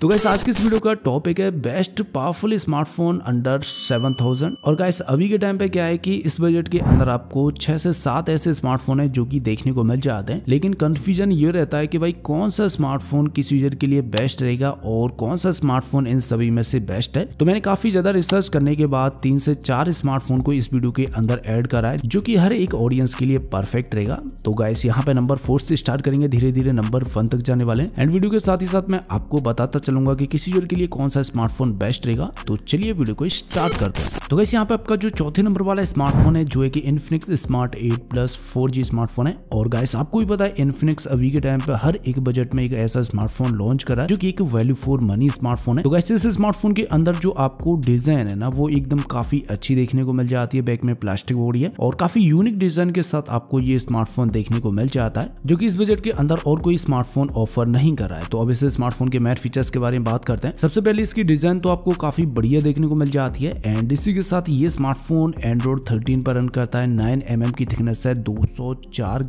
तो गैस आज की इस वीडियो का टॉपिक है बेस्ट पावरफुल स्मार्टफोन अंडर 7000 और गैस अभी के टाइम पे क्या है कि इस बजट के अंदर आपको छह से सात ऐसे स्मार्टफोन है जो कि देखने को मिल जाते हैं लेकिन कंफ्यूजन ये रहता है कि भाई कौन सा स्मार्टफोन किस यूजर के लिए बेस्ट रहेगा और कौन सा स्मार्टफोन इन सभी में से बेस्ट है तो मैंने काफी ज्यादा रिसर्च करने के बाद तीन से चार स्मार्टफोन को इस वीडियो के अंदर एड करा है जो की हर एक ऑडियंस के लिए परफेक्ट रहेगा तो गैस यहाँ पे नंबर फोर से स्टार्ट करेंगे धीरे धीरे नंबर वन तक जाने वाले एंड वीडियो के साथ ही साथ मैं आपको बताता बताता चलूंगा कि किसी जोर के लिए कौन सा स्मार्टफोन बेस्ट रहेगा तो चलिए वीडियो को स्टार्ट करते हैं तो वैसे यहाँ पे आपका जो चौथे नंबर वाला स्मार्टफोन है जो है कि Infinix smart eight plus four smartphone है और गाइस आपको भी पता है इन्फिनिक्स अभी के टाइम पे हर एक बजट में एक ऐसा स्मार्टफोन लॉन्च करा है जो कि एक वैल्यू फॉर मनी स्मार्टफोन है तो गाइस इस स्मार्टफोन के अंदर जो आपको डिजाइन है ना वो एकदम काफी अच्छी देखने को मिल जाती है बैक में प्लास्टिक बॉडी है और काफी यूनिक डिजाइन के साथ आपको ये स्मार्टफोन देखने को मिल जाता है जो की इस बजट के अंदर और कोई स्मार्टफोन ऑफर नहीं कर रहा है तो अब इस स्मार्टफोन के मैट फीचर ड्रेस के बारे में बात करते हैं सबसे पहले इसकी डिजाइन तो आपको काफी बढ़िया देखने को मिल जाती है एंड इसी के साथ ये स्मार्टफोन एंड्रॉइड थर्टीन पर रन करता है नाइन एम mm की थिकनेस है दो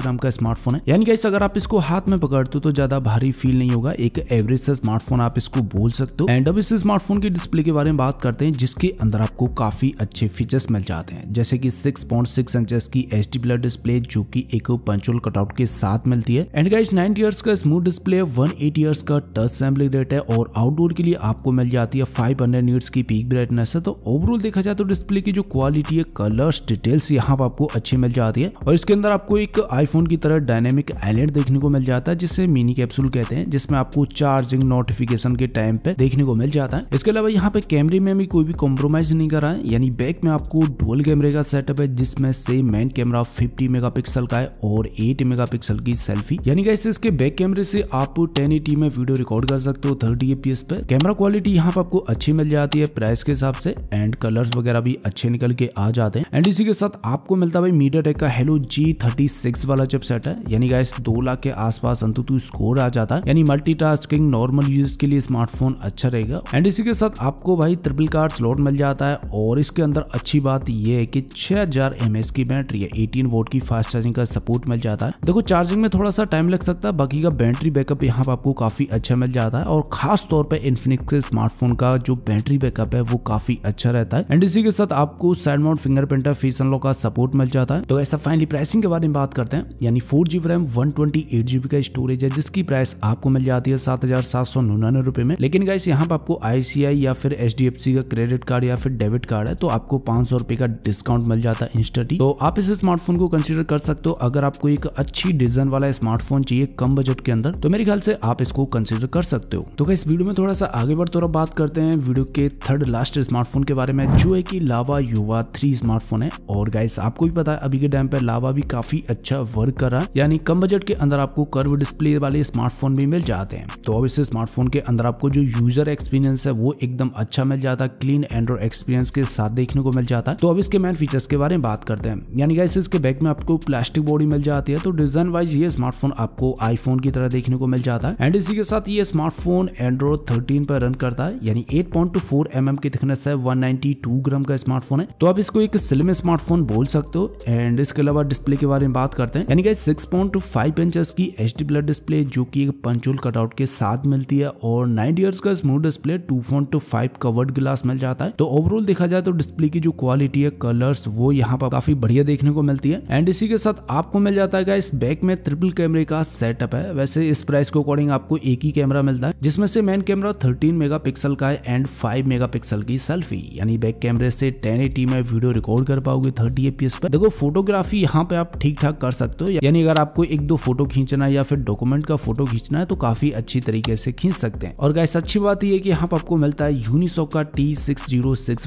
ग्राम का स्मार्टफोन है यानी कि अगर आप इसको हाथ में पकड़ते हो तो ज्यादा भारी फील नहीं होगा एक एवरेज सा स्मार्टफोन आप इसको बोल सकते हो एंड अब इस स्मार्टफोन के डिस्प्ले के बारे में बात करते हैं जिसके अंदर आपको काफी अच्छे फीचर्स मिल जाते हैं जैसे कि 6.6 पॉइंट इंचेस की एच डी प्लर डिस्प्ले जो की एक पंचोल कटआउट के साथ मिलती है एंड गाइस 9 ईयर्स का स्मूथ डिस्प्ले है 180 ईयर्स का टच सैम्पलिंग रेट है और आउटडोर के लिए आपको मिल जाती है फाइव हंड्रेड की पीक ब्राइटनेस है तो ओवरऑल देखा जाए तो डिस्प्ले की जो क्वालिटी है कलर्स डिटेल्स यहाँ पर आपको अच्छी मिल जाती है और इसके अंदर आपको एक आईफोन की तरह डायनेमिक एलेट देखने को मिल जाता है जिसे मिनी कैप्सूल कहते हैं जिसमें आपको चार्जिंग नोटिफिकेशन के टाइम पे देखने को मिल जाता है इसके अलावा यहाँ पे कैमरे में भी कोई भी कॉम्प्रोमाइज नहीं करा है यानी बैक में आपको डुअल कैमरे का सेटअप है जिसमें से मेन कैमरा 50 मेगापिक्सल का है और 8 मेगापिक्सल की सेल्फी यानी कि इसके बैक कैमरे से आप 1080 में वीडियो रिकॉर्ड कर सकते हो थर्टी है पे कैमरा क्वालिटी यहाँ पे आपको अच्छी मिल जाती है प्राइस के हिसाब से एंड कलर्स वगैरह भी अच्छे निकल के आ जाते हैं एंड इसी के साथ आपको मिलता है मीडिया टेक का हेलो जी थर्टी सिक्स वाला चिप सेट है यानी गाइस दो लाख के आसपास अंतुतु स्कोर आ जाता है यानी मल्टीटास्किंग नॉर्मल यूज के लिए स्मार्टफोन अच्छा रहेगा एंड इसी के साथ आपको भाई ट्रिपल कार्ड स्लॉट मिल जाता है और इसके अंदर अच्छी बात यह है कि छह हजार की बैटरी है एटीन वोट की फास्ट चार्जिंग का सपोर्ट मिल जाता है देखो चार्जिंग में थोड़ा सा टाइम लग सकता है बाकी का बैटरी बैकअप यहाँ पर आपको काफी अच्छा मिल जाता है और खास खास तौर पर इन्फिनिक्स के स्मार्टफोन का जो बैटरी बैकअप है वो काफी अच्छा रहता है एंड इसी के साथ आपको side mount fingerprint or face unlock का सपोर्ट मिल जाता है तो ऐसा फाइनली प्राइसिंग के बारे में बात करते हैं यानी four GB RAM one twenty eight GB का स्टोरेज है जिसकी प्राइस आपको मिल जाती है सात हजार सात सौ निन्यानवे रुपए में लेकिन गाइस यहाँ पर आपको आईसीआई या फिर एच डी एफ सी का क्रेडिट कार्ड या फिर डेबिट कार्ड है तो आपको पांच सौ रुपए का डिस्काउंट मिल जाता है इंस्टेंटली तो आप इस स्मार्टफोन को कंसिडर कर सकते हो अगर आपको एक अच्छी डिजाइन वाला स्मार्टफोन चाहिए कम बजट के अंदर तो मेरे ख्याल से आप इसको कंसिडर कर सकते हो तो तो इस वीडियो में थोड़ा सा आगे बढ़ थोड़ा तो बात करते हैं वीडियो के थर्ड लास्ट स्मार्टफोन के बारे में जो है कि लावा युवा थ्री स्मार्टफोन है और गाइस आपको भी पता है अभी के टाइम पर लावा भी काफी अच्छा वर्क कर रहा है यानी कम बजट के अंदर आपको कर्व डिस्प्ले वाले स्मार्टफोन भी मिल जाते हैं तो अब इस स्मार्टफोन के अंदर आपको जो यूजर एक्सपीरियंस है वो एकदम अच्छा मिल जाता है क्लीन एंड्रॉइड एक्सपीरियंस के साथ देखने को मिल जाता है तो अब इसके मेन फीचर्स के बारे में बात करते हैं यानी गाइस इसके बैक में आपको प्लास्टिक बॉडी मिल जाती है तो डिजाइन वाइज ये स्मार्टफोन आपको आईफोन की तरह देखने को मिल जाता है एंड इसी के साथ ये स्मार्टफोन एंड्रॉइड 13 पर रन करता है यानी 8.24 पॉइंट mm की थिकनेस है 192 ग्राम का स्मार्टफोन है तो आप इसको एक स्लिम स्मार्टफोन बोल सकते हो एंड इसके अलावा डिस्प्ले के बारे में बात करते हैं यानी कि सिक्स पॉइंट फाइव की एच डी ब्लड डिस्प्ले जो की एक पंचोल कटआउट के साथ मिलती है और नाइन ईयर्स का smooth display two point five curved glass मिल जाता है तो ओवरऑल देखा जाए तो डिस्प्ले की जो क्वालिटी है कलर्स वो यहाँ पर काफी बढ़िया देखने को मिलती है एंड इसी के साथ आपको मिल जाता है इस बैक में ट्रिपल कैमरे का सेटअप है वैसे इस प्राइस के अकॉर्डिंग आपको एक ही कैमरा मिलता है जिसमें में से मेन कैमरा 13 मेगापिक्सल का है एंड 5 मेगापिक्सल की सेल्फी यानी बैक कैमरे से 1080 में वीडियो रिकॉर्ड कर पाओगे 30 एपीएस पर देखो फोटोग्राफी यहाँ पे आप ठीक ठाक कर सकते हो यानी अगर आपको एक दो फोटो खींचना है या फिर डॉक्यूमेंट का फोटो खींचना है तो काफी अच्छी तरीके से खींच सकते हैं और गैस अच्छी बात यह की यहाँ पर आपको मिलता है यूनिसॉक का टी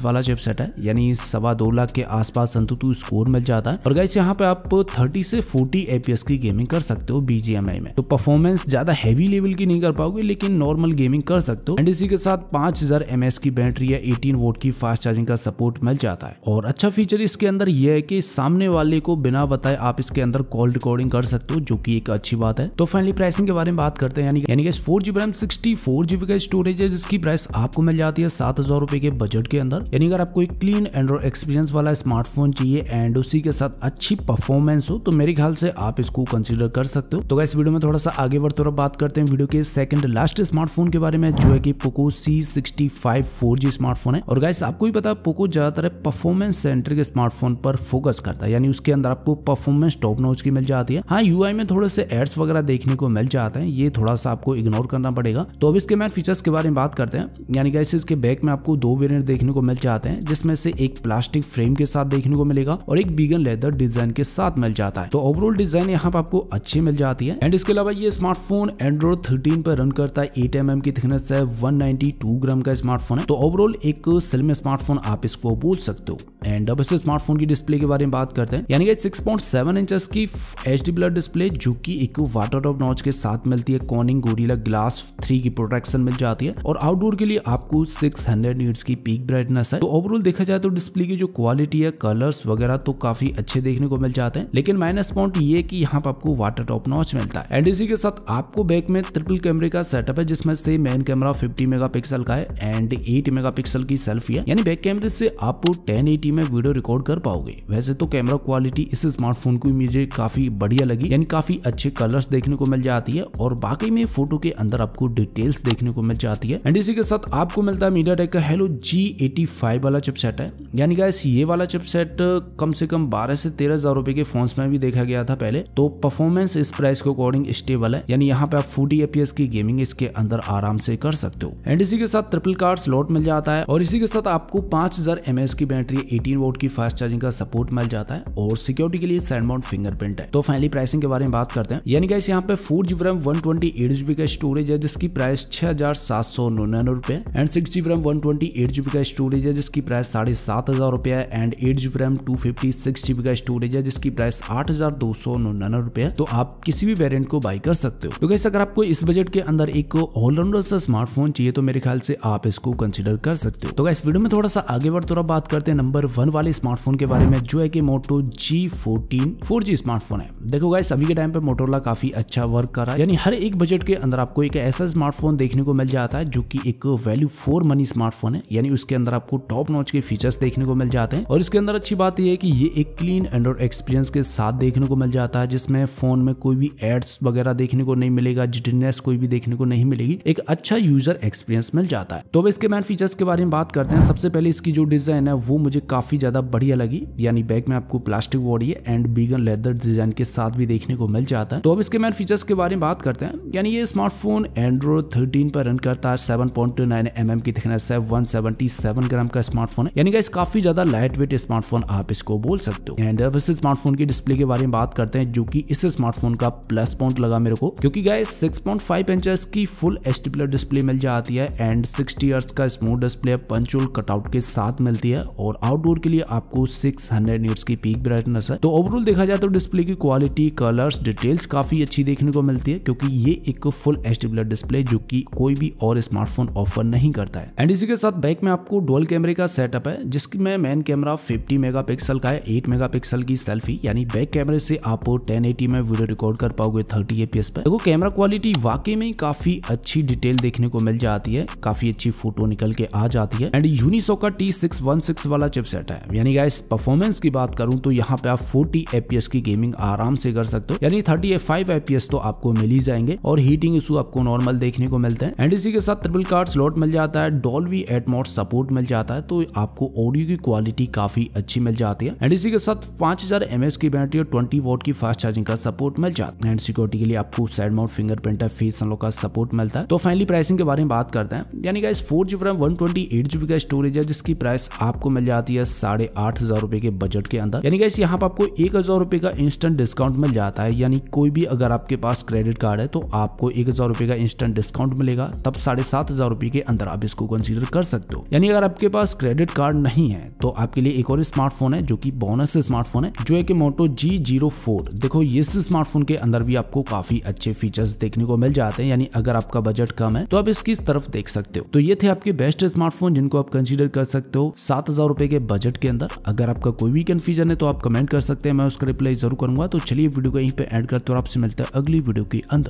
वाला चिपसेट है यानी सवा दो लाख के आसपास अंतु स्कोर मिल जाता है और गैस यहाँ पे आप थर्टी से फोर्टी एपीएस की गेमिंग कर सकते हो बीजीएमआई में तो परफॉर्मेंस ज्यादा हैवी लेवल की नहीं कर पाओगे लेकिन नॉर्मल नॉर्मल गेमिंग कर सकते हो एंड इसी के साथ 5000 हजार की बैटरी या 18 वोट की फास्ट चार्जिंग का सपोर्ट मिल जाता है और अच्छा फीचर इसके अंदर यह है कि सामने वाले को बिना बताए आप इसके अंदर कॉल रिकॉर्डिंग कर सकते हो जो की एक अच्छी बात है तो फाइनली प्राइसिंग के बारे में बात करते हैं four GB RAM sixty four GB का स्टोरेज है जिसकी प्राइस आपको मिल जाती है सात हजार रुपए के बजट के अंदर यानी अगर आपको एक क्लीन एंड्रॉइड एक्सपीरियंस वाला स्मार्टफोन चाहिए एंड उसी के साथ अच्छी परफॉर्मेंस हो तो मेरे ख्याल से आप इसको कंसिडर कर सकते हो तो इस वीडियो में थोड़ा सा आगे बढ़ते बात करते हैं वीडियो के सेकंड लास्ट स्मार्टफोन स्मार्टफोन के बारे में जो है कि पोको सी सिक्सटी स्मार्टफोन है और गाइस आपको भी पता है पोको ज्यादातर परफॉर्मेंस सेंटर के स्मार्टफोन पर फोकस करता है यानी उसके अंदर आपको परफॉर्मेंस टॉप नोच की मिल जाती है हाँ यू में थोड़े से एड्स वगैरह देखने को मिल जाते हैं ये थोड़ा सा आपको इग्नोर करना पड़ेगा तो अब इसके मैन फीचर्स के बारे में बात करते हैं यानी गाइस इसके बैक में आपको दो वेरियंट देखने को मिल जाते हैं जिसमें से एक प्लास्टिक फ्रेम के साथ देखने को मिलेगा और एक बीगन लेदर डिजाइन के साथ मिल जाता है तो ओवरऑल डिजाइन यहाँ पर आपको अच्छी मिल जाती है एंड इसके अलावा ये स्मार्टफोन एंड्रॉइड थर्टीन पर रन करता है एट एम एम की थिकनेस है 192 ग्राम का स्मार्टफोन है तो ओवरऑल एक स्लिम स्मार्टफोन आप इसको बोल सकते हो एंड अब इसे स्मार्टफोन की डिस्प्ले के बारे में बात करते हैं यानी कि 6.7 पॉइंट की एच डी ब्लड डिस्प्ले जो कि एक वाटर ड्रॉप नॉच के साथ मिलती है कॉनिंग गोरिला ग्लास थ्री की प्रोटेक्शन मिल जाती है और आउटडोर के लिए आपको 600 हंड्रेड की पीक ब्राइटनेस है तो ओवरऑल देखा जाए तो डिस्प्ले की जो क्वालिटी है कलर्स वगैरह तो काफी अच्छे देखने को मिल जाते हैं लेकिन माइनस पॉइंट ये की यहाँ पर आपको वाटर टॉप नॉच मिलता है एंड इसी के साथ आपको बैक में ट्रिपल कैमरे का सेटअप है जिसमें से मेन कैमरा फिफ्टी मेगा का है एंड एट मेगा की सेल्फी है यानी बैक कैमरे से आपको टेन एटी क्वालिटी में वीडियो रिकॉर्ड कर पाओगे वैसे तो कैमरा क्वालिटी इस स्मार्टफोन की मुझे काफी बढ़िया लगी यानी काफी अच्छे कलर्स देखने को मिल जाती है और बाकी में फोटो के अंदर आपको डिटेल्स देखने को मिल जाती है एंड इसी के साथ आपको मिलता है मीडिया का हेलो जी एटी फाइव वाला चिपसेट है यानी क्या ये वाला चिपसेट कम से कम बारह से तेरह हजार रुपए के फोन में भी देखा गया था पहले तो परफॉर्मेंस इस प्राइस के अकॉर्डिंग स्टेबल है यानी यहाँ पे आप फोर्टी एपीएस की गेमिंग इसके अंदर आराम से कर सकते हो एंड इसी के साथ ट्रिपल कार्ड स्लॉट मिल जाता है और इसी के साथ आपको पांच हजार की बैटरी ए एटीन वोट की फास्ट चार्जिंग का सपोर्ट मिल जाता है और सिक्योरिटी के लिए सैंडमाउंट फिंगरप्रिंट है तो फाइनली प्राइसिंग के बारे में बात करते हैं यानी गाइस यहाँ पे four GB RAM one twenty का स्टोरेज है जिसकी प्राइस छह हजार सात सौ निन्यानवे रुपए and six GB RAM one twenty का स्टोरेज है जिसकी प्राइस साढ़े सात हजार रुपए है and eight GB RAM two fifty six GB का स्टोरेज है जिसकी प्राइस आठ हजार दो सौ निन्यानवे रुपए है तो आप किसी भी वेरियंट को बाई कर सकते हो तो कैसे अगर आपको इस बजट के अंदर एक ऑलराउंडर सा स्मार्टफोन चाहिए तो मेरे ख्याल से आप इसको कंसिडर कर सकते हो तो इस वीडियो में थोड़ा सा आगे बढ़ थोड़ा बात करते हैं नंबर वन वाले स्मार्टफोन के बारे में जो है कि Moto G fourteen four G smartphone है देखो गाइस अभी के टाइम पे मोटोला काफी अच्छा वर्क कर रहा है यानी हर एक बजट के अंदर आपको एक ऐसा स्मार्टफोन देखने को मिल जाता है जो की एक वैल्यू फोर मनी स्मार्टफोन है यानी उसके अंदर आपको टॉप नॉच के फीचर्स देखने को मिल जाते हैं और इसके अंदर अच्छी बात यह है कि ये एक क्लीन एंड्रॉइड एक्सपीरियंस के साथ देखने को मिल जाता है जिसमें फोन में कोई भी एड्स वगैरह देखने को नहीं मिलेगा जिटिनेस कोई भी देखने को नहीं मिलेगी एक अच्छा यूजर एक्सपीरियंस मिल जाता है तो अब इसके मेन फीचर्स के बारे में बात करते हैं सबसे पहले इसकी जो डिजाइन है वो मुझे काफी काफ़ी ज़्यादा बढ़िया लगी यानी बैग में आपको plastic body and vegan leather design के साथ भी देखने को मिल जाता है तो अब इसके मैन फीचर्स के बारे में बात करते हैं यानी ये स्मार्टफोन एंड्रॉइड थर्टीन पर रन करता है seven point two nine M M की थिकनेस है वन सेवेंटी सेवन ग्राम का स्मार्टफोन है यानी काफी ज्यादा लाइट वेट स्मार्टफोन आप इसको बोल सकते हो एंड अब इस स्मार्टफोन की डिस्प्ले के बारे में बात करते हैं जो कि इस स्मार्टफोन का प्लस पॉइंट लगा मेरे को क्योंकि guys six point five inches की फुल एच डिस्प्ले मिल जाती है एंड सिक्सटी अर्स का स्मूथ डिस्प्ले पंचोल कटआउट के साथ मिलती है और आउटडोर बोर्ड के लिए आपको सिक्स हंड्रेड की पीक ब्राइटनेस है तो ओवरऑल देखा जाए तो डिस्प्ले की क्वालिटी कलर्स डिटेल्स काफी अच्छी देखने को मिलती है क्योंकि ये एक फुल एच डिस्प्ले जो की कोई भी और स्मार्टफोन ऑफर नहीं करता है एंड इसी के साथ बैक में आपको डोल कैमरे का सेटअप है जिसमें मेन कैमरा 50 मेगापिक्सल का है 8 मेगापिक्सल की सेल्फी यानी बैक कैमरे से आप 1080 में वीडियो रिकॉर्ड कर पाओगे 30 एपीएस पर देखो कैमरा क्वालिटी वाकई में काफी अच्छी डिटेल देखने को मिल जाती है काफी अच्छी फोटो निकल के आ जाती है एंड यूनिसो का टी वाला चिप्स चिपसेट है यानी गाइस परफॉर्मेंस की बात करूं तो यहाँ पे आप 40 एपीएस की गेमिंग आराम से कर सकते हो यानी 35 एपीएस तो आपको मिल ही जाएंगे और हीटिंग इशू आपको नॉर्मल देखने को मिलते हैं एंड इसी के साथ ट्रिपल कार्ड स्लॉट मिल जाता है डॉल्वी एटमोट सपोर्ट मिल जाता है तो आपको ऑडियो की क्वालिटी काफी अच्छी मिल जाती है एंड इसी के साथ पांच हजार की बैटरी और ट्वेंटी वोट की फास्ट चार्जिंग का सपोर्ट मिल जाता है एंड सिक्योरिटी के लिए आपको साइड माउंट फिंगरप्रिंट है फेस अनलॉक का सपोर्ट मिलता है तो फाइनली प्राइसिंग के बारे में बात करते हैं यानी guys four GB RAM one twenty eight GB का स्टोरेज है जिसकी प्राइस आपको मिल जाती है या साढ़े आठ हजार रुपए के बजट के अंदर यानी कैसे यहाँ पर आपको एक हजार रुपए का इंस्टेंट डिस्काउंट मिल जाता है यानी कोई भी अगर आपके पास क्रेडिट कार्ड है तो आपको एक हजार रुपए का इंस्टेंट डिस्काउंट मिलेगा तब साढ़े सात हजार रुपए के अंदर आप इसको कंसिडर कर सकते हो यानी अगर आपके पास क्रेडिट कार्ड नहीं है तो आपके लिए एक और स्मार्टफोन है जो की बोनस स्मार्टफोन है जो है की मोटो जी जीरो फोर देखो इस स्मार्टफोन के अंदर भी आपको काफी अच्छे फीचर्स देखने को मिल जाते हैं यानी अगर आपका बजट कम है तो आप इसकी तरफ देख सकते हो तो ये थे आपके बेस्ट स्मार्टफोन जिनको आप कंसिडर कर सकते हो सात हजार रुपए के बजट के अंदर अगर आपका कोई भी कन्फ्यूजन है तो आप कमेंट कर सकते हैं मैं उसका रिप्लाई जरूर करूंगा तो चलिए वीडियो को यहीं पर एड करते और आपसे मिलता है अगली वीडियो के अंदर